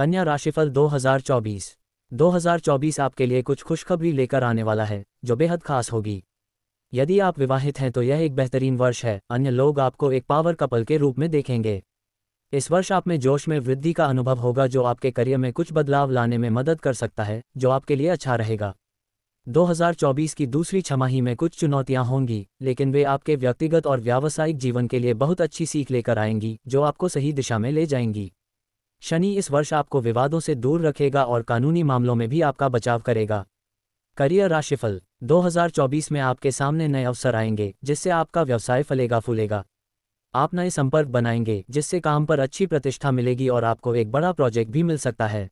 कन्या राशिफल 2024 2024 आपके लिए कुछ खुशखबरी लेकर आने वाला है जो बेहद खास होगी यदि आप विवाहित हैं तो यह एक बेहतरीन वर्ष है अन्य लोग आपको एक पावर कपल के रूप में देखेंगे इस वर्ष आप में जोश में वृद्धि का अनुभव होगा जो आपके करियर में कुछ बदलाव लाने में मदद कर सकता है जो आपके लिए अच्छा रहेगा 2024 की दूसरी छमाही में कुछ चुनौतियां होंगी लेकिन वे आपके व्यक्तिगत और व्यावसायिक जीवन के लिए बहुत अच्छी सीख लेकर आएंगी जो आपको सही दिशा में ले जाएंगी शनि इस वर्ष आपको विवादों से दूर रखेगा और कानूनी मामलों में भी आपका बचाव करेगा करियर राशिफल 2024 में आपके सामने नए अवसर आएंगे जिससे आपका व्यवसाय फलेगा फूलेगा आप नए संपर्क बनाएंगे जिससे काम पर अच्छी प्रतिष्ठा मिलेगी और आपको एक बड़ा प्रोजेक्ट भी मिल सकता है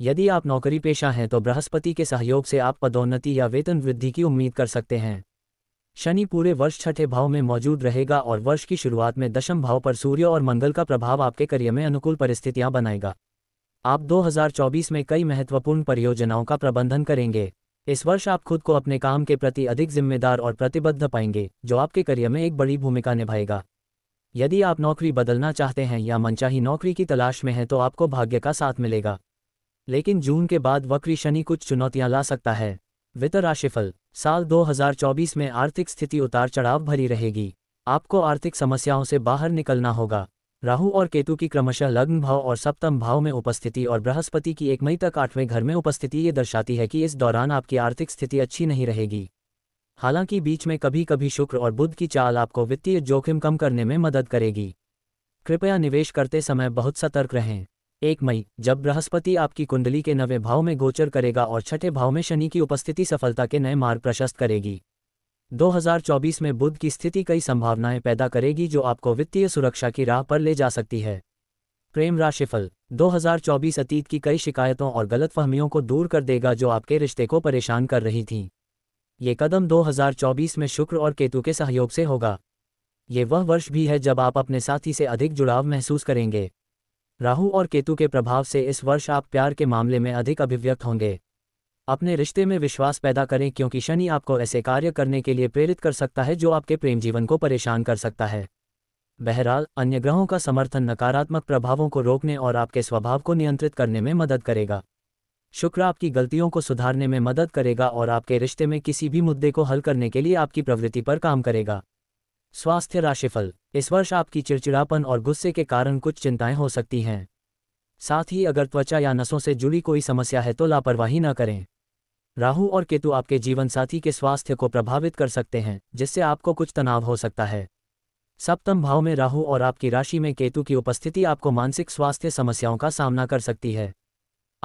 यदि आप नौकरी पेशा हैं तो बृहस्पति के सहयोग से आप पदोन्नति या वेतन वृद्धि की उम्मीद कर सकते हैं शनि पूरे वर्ष छठे भाव में मौजूद रहेगा और वर्ष की शुरुआत में दशम भाव पर सूर्य और मंगल का प्रभाव आपके करियर में अनुकूल परिस्थितियां बनाएगा आप 2024 में कई महत्वपूर्ण परियोजनाओं का प्रबंधन करेंगे इस वर्ष आप खुद को अपने काम के प्रति अधिक जिम्मेदार और प्रतिबद्ध पाएंगे जो आपके करियर में एक बड़ी भूमिका निभाएगा यदि आप नौकरी बदलना चाहते हैं या मनचाही नौकरी की तलाश में हैं तो आपको भाग्य का साथ मिलेगा लेकिन जून के बाद वक्री शनि कुछ चुनौतियां ला सकता है वित्त राशिफल साल 2024 में आर्थिक स्थिति उतार चढ़ाव भरी रहेगी आपको आर्थिक समस्याओं से बाहर निकलना होगा राहु और केतु की क्रमशः लग्न भाव और सप्तम भाव में उपस्थिति और बृहस्पति की एक मई तक आठवें घर में उपस्थिति ये दर्शाती है कि इस दौरान आपकी आर्थिक स्थिति अच्छी नहीं रहेगी हालांकि बीच में कभी कभी शुक्र और बुध की चाल आपको वित्तीय जोखिम कम करने में मदद करेगी कृपया निवेश करते समय बहुत सतर्क रहें एक मई जब बृहस्पति आपकी कुंडली के नवे भाव में गोचर करेगा और छठे भाव में शनि की उपस्थिति सफलता के नए मार्ग प्रशस्त करेगी 2024 में बुध की स्थिति कई संभावनाएं पैदा करेगी जो आपको वित्तीय सुरक्षा की राह पर ले जा सकती है प्रेम राशिफल 2024 अतीत की कई शिकायतों और गलतफहमियों को दूर कर देगा जो आपके रिश्ते को परेशान कर रही थीं ये कदम 2024 में शुक्र और केतु के सहयोग से होगा ये वह वर्ष भी है जब आप अपने साथी से अधिक जुड़ाव महसूस करेंगे राहु और केतु के प्रभाव से इस वर्ष आप प्यार के मामले में अधिक अभिव्यक्त होंगे अपने रिश्ते में विश्वास पैदा करें क्योंकि शनि आपको ऐसे कार्य करने के लिए प्रेरित कर सकता है जो आपके प्रेम जीवन को परेशान कर सकता है बहरहाल अन्य ग्रहों का समर्थन नकारात्मक प्रभावों को रोकने और आपके स्वभाव को नियंत्रित करने में मदद करेगा शुक्र आपकी गलतियों को सुधारने में मदद करेगा और आपके रिश्ते में किसी भी मुद्दे को हल करने के लिए आपकी प्रवृत्ति पर काम करेगा स्वास्थ्य राशिफल इस वर्ष आपकी चिड़चिड़ापन और गुस्से के कारण कुछ चिंताएं हो सकती हैं साथ ही अगर त्वचा या नसों से जुड़ी कोई समस्या है तो लापरवाही न करें राहु और केतु आपके जीवन साथी के स्वास्थ्य को प्रभावित कर सकते हैं जिससे आपको कुछ तनाव हो सकता है सप्तम भाव में राहु और आपकी राशि में केतु की उपस्थिति आपको मानसिक स्वास्थ्य समस्याओं का सामना कर सकती है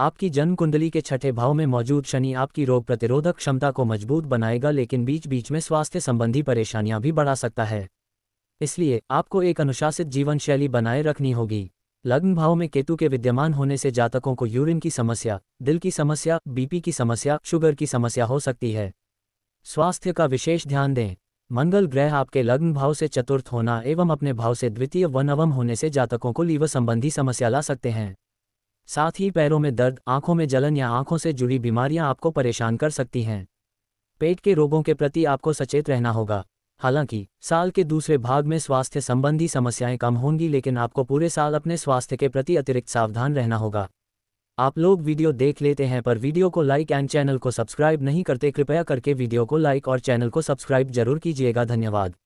आपकी जन्म कुंडली के छठे भाव में मौजूद शनि आपकी रोग प्रतिरोधक क्षमता को मजबूत बनाएगा लेकिन बीच बीच में स्वास्थ्य संबंधी परेशानियां भी बढ़ा सकता है इसलिए आपको एक अनुशासित जीवन शैली बनाए रखनी होगी लग्न भाव में केतु के विद्यमान होने से जातकों को यूरिन की समस्या दिल की समस्या बीपी की समस्या शुगर की समस्या हो सकती है स्वास्थ्य का विशेष ध्यान दें मंगल ग्रह आपके लग्न भाव से चतुर्थ होना एवं अपने भाव से द्वितीय व नवम होने से जातकों को लीवर संबंधी समस्या ला सकते हैं साथ ही पैरों में दर्द आंखों में जलन या आंखों से जुड़ी बीमारियां आपको परेशान कर सकती हैं पेट के रोगों के प्रति आपको सचेत रहना होगा हालांकि साल के दूसरे भाग में स्वास्थ्य संबंधी समस्याएं कम होंगी लेकिन आपको पूरे साल अपने स्वास्थ्य के प्रति अतिरिक्त सावधान रहना होगा आप लोग वीडियो देख लेते हैं पर वीडियो को लाइक एंड चैनल को सब्सक्राइब नहीं करते कृपया करके वीडियो को लाइक और चैनल को सब्सक्राइब जरूर कीजिएगा धन्यवाद